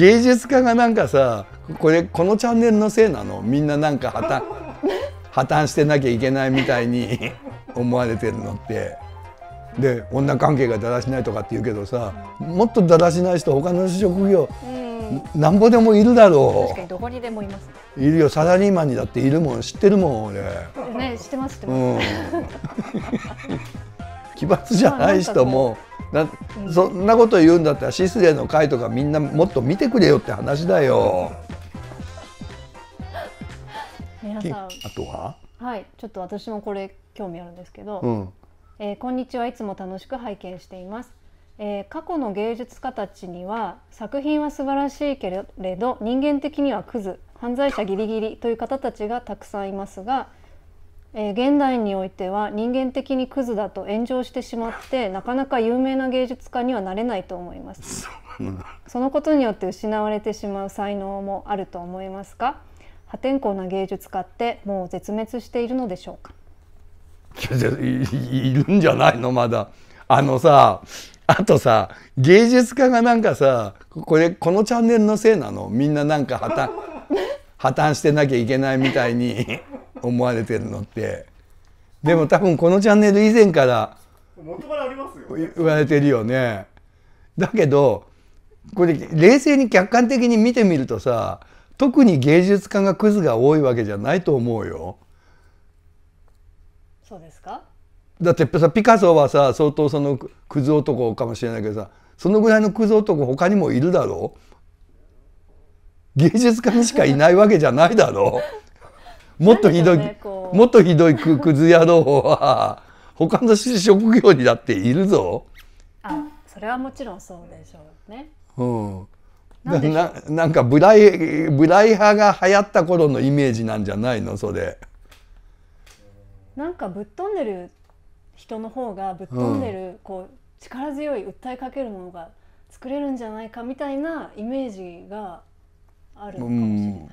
芸術家がなんかさこれこのチャンネルのせいなのみんななんか破綻破綻してなきゃいけないみたいに 思われてるのって。で女関係がだらしないとかって言うけどさもっとだらしない人他の職業、なんぼでもいるだろう確かにどこにでもいます、ね、いるよサラリーマンにだっているもん知ってるもん俺ね知ってます知ってます、うん、奇抜じゃない人も、なそんなこと言うんだったらシスレの回とかみんなもっと見てくれよって話だよ。皆さんあとははいちょっと私もこれ興味あるんですけど、うん、えー、こんにちはいつも楽しく拝見しています。えー、過去の芸術家たちには作品は素晴らしいけれど人間的にはクズ犯罪者ギリギリという方たちがたくさんいますがえー、現代においては人間的にクズだと炎上してしまってなかなか有名な芸術家にはなれないと思いますそのことによって失われてしまう才能もあると思いますが破天荒な芸術家ってもう絶滅しているのでしょうかいるんじゃないのまだあのさあとさ芸術家がなんかさこれこのチャンネルのせいなのみんななんか破綻 破綻してなきゃいけないみたいに思われてるのってでも多分このチャンネル以前から言われてるよねだけどこれ冷静に客観的に見てみるとさ特に芸術家がクズが多いわけじゃないと思うよそうですかだってさピカソはさ相当そのクズ男かもしれないけどさそのぐらいのクズ男他にもいるだろう芸術家にしかいないわけじゃないだろうもっとひどい、ね、もっとひどいクズず野郎は他の職業にだっているぞ。あそれはもちろんそうでしょうね。うんなななんかブライブライ派が流行った頃のイメージなんじゃないのそれなんかぶっ飛んでる人の方がぶっ飛んでる、うん、こう力強い訴えかけるものが作れるんじゃないかみたいなイメージがあるのかもしれない、うん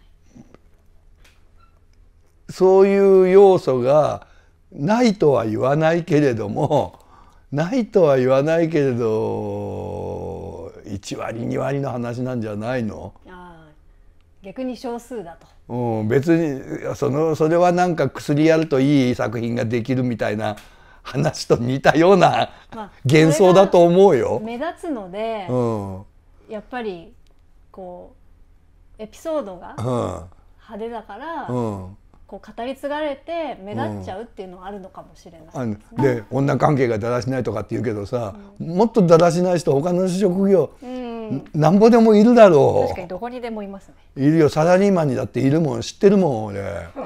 そういう要素がないとは言わないけれどもないとは言わないけれど1割2割の話なんじゃないの逆に少数だと、うん、別にそのそれはなんか薬やるといい作品ができるみたいな話と似たような、まあ、幻想だと思うよ。目立つので、うん、やっぱりこうエピソードが派手だから、うん、こう語り継がれて目立っちゃうっていうのはあるのかもしれないで、ねで、女関係がだらしないとかって言うけどさ、うん、もっとだらしない人他の職業、うん、なんぼでもいるだろう確かにどこにでもいますねいるよサラリーマンにだっているもん知ってるもん俺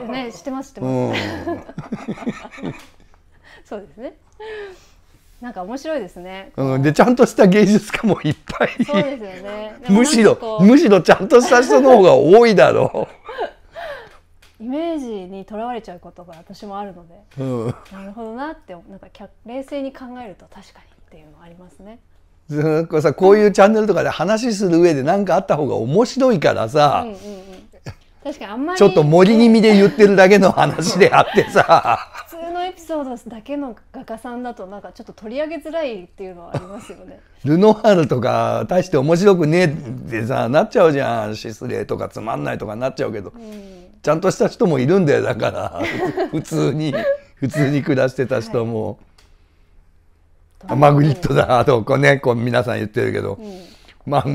ね知ってます知ってます、うん、そうですねなんか面白いですね。うん、でちゃんとした芸術家もいっぱい。そうですよね。むしろむしろちゃんとした人の方が多いだろう。イメージにとらわれちゃうことが私もあるので、うん、なるほどなってなんか冷静に考えると確かにっていうのありますね。なんかさこういうチャンネルとかで話する上で何かあった方が面白いからさ、うんうんうん、確かにあんまりちょっと森気味で言ってるだけの話であってさ普通のエピソードだけの画家さんだとなんかちょっと取り上げづらいっていうのはありますよねルノワールとか大して面白くねえってさなっちゃうじゃん失礼とかつまんないとかなっちゃうけど。うんちゃんとした人もいるんだよだから普通に普通に暮らしてた人も、はい、マグリットだとこうねこう皆さん言ってるけど、うん、まあ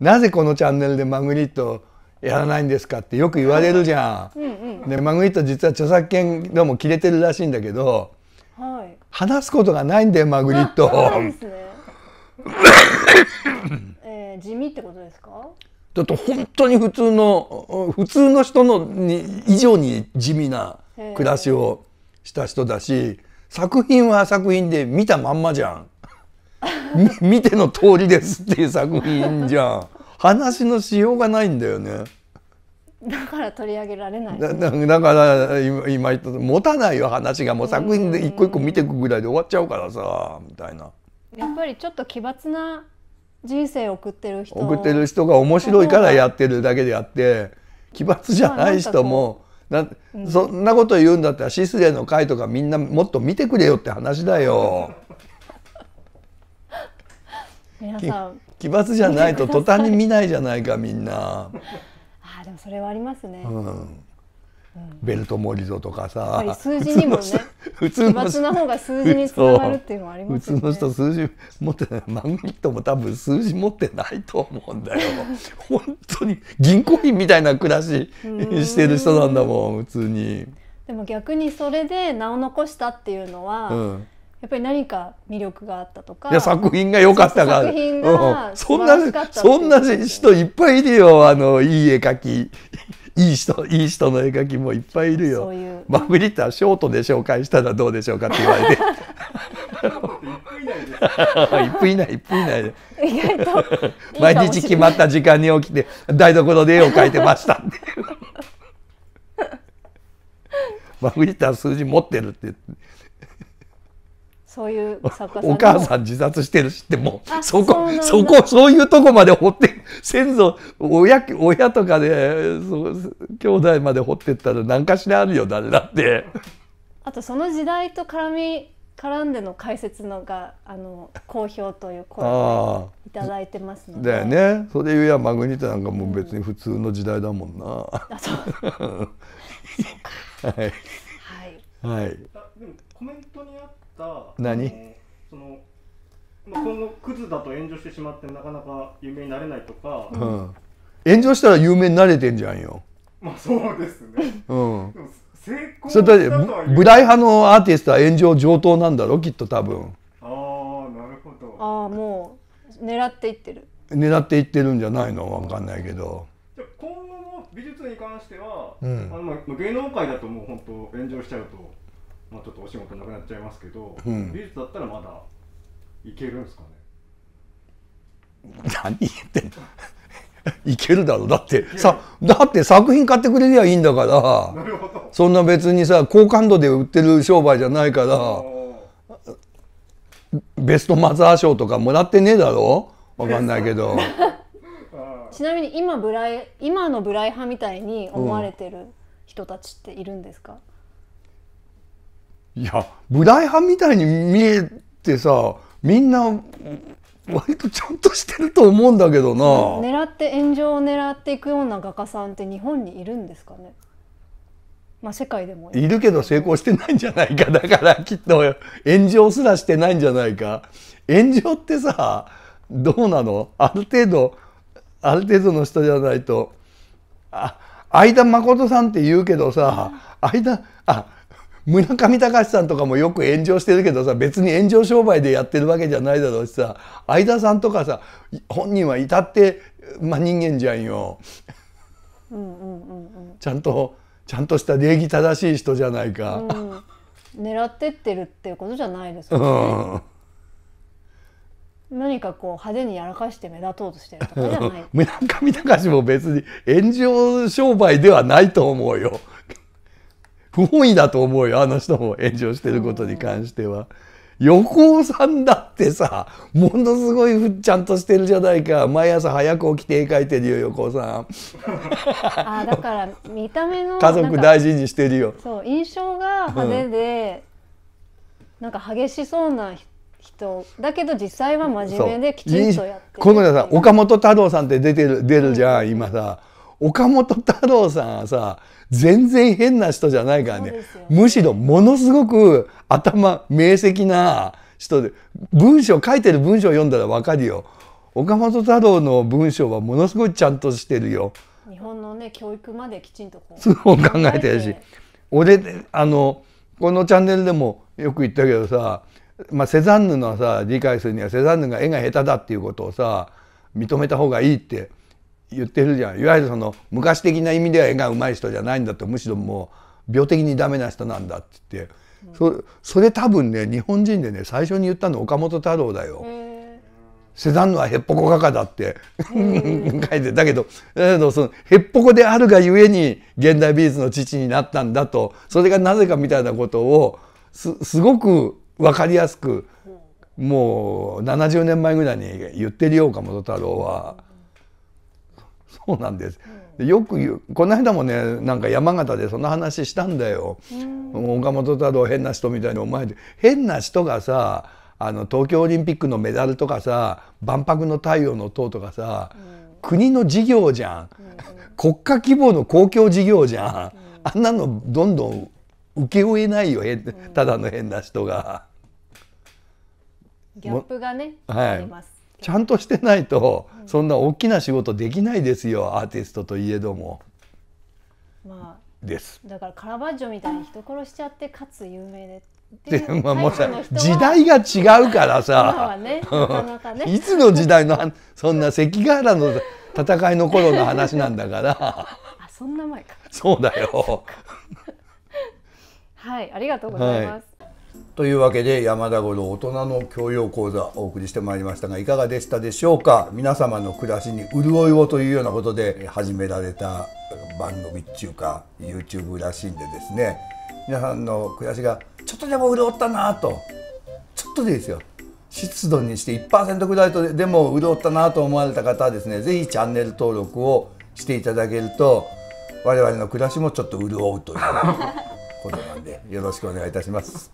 なぜこのチャンネルでマグリットやらないんですかってよく言われるじゃん。うんうん、でマグリット実は著作権どうも切れてるらしいんだけど、はい、話すことがないんだよマグリット。地味ってことですかだと本当に普通の普通の人のに以上に地味な暮らしをした人だし作品は作品で見たまんまじゃん 見ての通りですっていう作品じゃん話のしようがないんだよねだから取り上げられない、ね、だだから今今言った持たないよ話がもう作品で一個一個見ていくぐらいで終わっちゃうからさみたいなやっぱりちょっと奇抜な人生を送ってる人送ってる人が面白いからやってるだけであって奇抜じゃない人もな、ん、そんなこと言うんだったらシスレの会とかみんなもっと見てくれよって話だよ。皆さん奇抜じゃないと途端に見ないじゃないかみんな。あでもそれはありますね。うんベルトモリゾとかさ、数字にもね 普通の人方が数字につながるっていうのはありますよね普通の人数字持ってないマグニットも多分数字持ってないと思うんだよ 本当に銀行員みたいな暮らししてる人なんだもん普通にでも逆にそれで名を残したっていうのは、うんやっぱり何か魅力があったとか。作品が良かったから。作品が、そんな、そんな人いっぱいいるよ。あの、いい絵描き。いい人いい人の絵描きもいっぱいいるよそういうマグリッターショートで紹介したらどうでしょうかって言われて一分以内一分以内で意外と毎日決まった時間に起きて台所で絵を描いてましたってマグリッター数字持ってるって言って。そういうお母さん自殺してるしってもうそこそこそういうとこまで掘って先祖親親とかでそう兄弟まで掘ってったら何かしらあるよ誰だって。あとその時代と絡み絡んでの解説のがあの好評という声をいただいてますのでだよねそれゆやマグニットなんかもう別に普通の時代だもんな、うん、あそう そうかはいはい、はい、コメントにあっった何その、まあ、今後クズだと炎上してしまってなかなか有名になれないとか、うん、炎上したら有名になれてんじゃんよまあそうですねうん成功それとってブライ派のアーティストは炎上上等なんだろきっと多分ああなるほどああもう狙っていってる狙っていってるんじゃないのわかんないけど今後の美術に関しては、うん、あの芸能界だともう本当炎上しちゃうとまあ、ちょっとお仕事なくなっちゃいますけど、うん、美術だったらまだいけるんですかね 何言ってんのいけるだろうだってさだって作品買ってくれりゃいいんだからそんな別にさ好感度で売ってる商売じゃないからベストマザー賞とかもらってねえだろわかんないけどちなみに今ブライ今のブライ派みたいに思われてる人たちっているんですか、うんいや、舞台派みたいに見えてさ、みんな、割とちゃんとしてると思うんだけどな。狙って、炎上を狙っていくような画家さんって日本にいるんですかねまあ世界でもいるけど成功してないんじゃないか。だからきっと炎上すらしてないんじゃないか。炎上ってさ、どうなのある程度、ある程度の人じゃないと、あ、相田誠さんって言うけどさ、相田、あ、村上隆さんとかもよく炎上してるけどさ別に炎上商売でやってるわけじゃないだろうしさ相田さんとかさ本人は至って、まあ、人間じゃんよ。ちゃんとちゃんとした礼儀正しい人じゃないか。うん、狙ってってるっていうことじゃないですよね。うん何かこう派手にやらかして目立とうとしてるとかじゃない村上隆も別に炎上商売ではないと思うよ不本意だと思うよあの人も炎上してることに関しては。横尾さんだってさものすごいふっちゃんとしてるじゃないか毎朝早く起きて絵描いてるよ横尾さんあだから見た目の家族大事にしてるよそう印象が派手で、うん、なんか激しそうな人だけど実際は真面目できちんとやってるこの人さん岡本太郎さんって出てる出るじゃん、うん、今さ。岡本太郎さんはさ全然変な人じゃないからね、ね、むしろものすごく頭明晰な人で文章書いてる文章を読んだら分かるよ岡本太郎の文章はものすごいちゃんとしてるよ。日本のね教育まできちんとそう考えてるし俺あのこのチャンネルでもよく言ったけどさ、まあ、セザンヌのさ理解するにはセザンヌが絵が下手だっていうことをさ認めた方がいいって言ってるじゃんいわゆるその昔的な意味では絵がうまい人じゃないんだとむしろもう病的にダメな人なんだって言って、うん、それ多分ね日本人でね最初に言ったの岡本太郎だよ。セザンヌはへっぽこ画家だって 書いてだけどだけどそのへっぽこであるがゆえに現代美術の父になったんだとそれがなぜかみたいなことをすすごく分かりやすくもう70年前ぐらいに言ってるよ岡本太郎は。そうなんです。よく言うこの間もねなんか山形でそんな話したんだよ。岡本太郎変な人みたいにお前変な人がさあの東京オリンピックのメダルとかさ万博の太陽の塔とかさ、国の事業じゃん、国家規模の公共事業じゃん、あんなのどんどん請け負えないよただの変な人が。ギャップがね、はい、あります。ちゃんとしてないとそんな大きな仕事できないですよアーティストといえども。まあ、ですだからカラバッジョみたいに人殺しちゃってかつ有名ででまあ、もうさ時代が違うからさ、いつの時代のそんな関ヶ原の戦いの頃の話なんだからあそんな前かそうだよはいありがとうございます、はいというわけで山田五郎大人の教養講座お送りしてまいりましたがいかがでしたでしょうか皆様の暮らしに潤いをというようなことで始められた番組っていうか YouTube らしいんでですね皆さんの暮らしがちょっとでも潤ったなとちょっとでいいですよ湿度にして1%ぐらいとでも潤ったなと思われた方はですね是非チャンネル登録をしていただけると我々の暮らしもちょっと潤うということなんでよろしくお願いいたします。